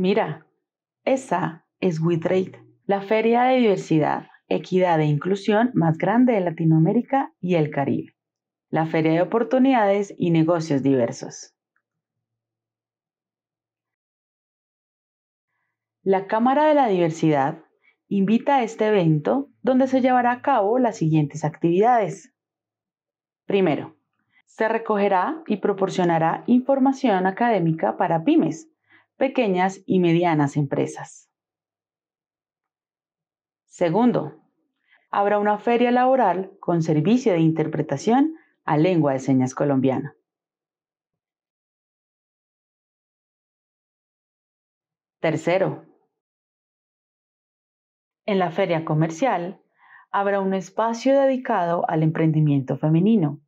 Mira, esa es WeTrade, la feria de diversidad, equidad e inclusión más grande de Latinoamérica y el Caribe. La feria de oportunidades y negocios diversos. La Cámara de la Diversidad invita a este evento donde se llevará a cabo las siguientes actividades. Primero, se recogerá y proporcionará información académica para pymes pequeñas y medianas empresas. Segundo, habrá una feria laboral con servicio de interpretación a lengua de señas colombiana. Tercero, en la feria comercial habrá un espacio dedicado al emprendimiento femenino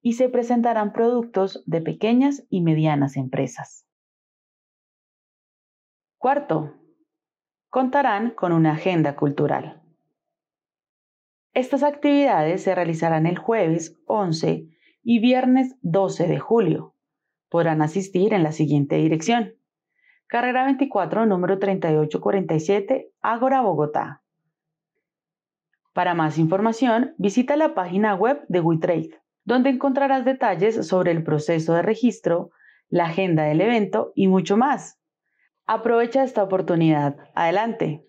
y se presentarán productos de pequeñas y medianas empresas. Cuarto, contarán con una agenda cultural. Estas actividades se realizarán el jueves 11 y viernes 12 de julio. Podrán asistir en la siguiente dirección. Carrera 24, número 3847, Ágora, Bogotá. Para más información, visita la página web de WeTrade, donde encontrarás detalles sobre el proceso de registro, la agenda del evento y mucho más. Aprovecha esta oportunidad. Adelante.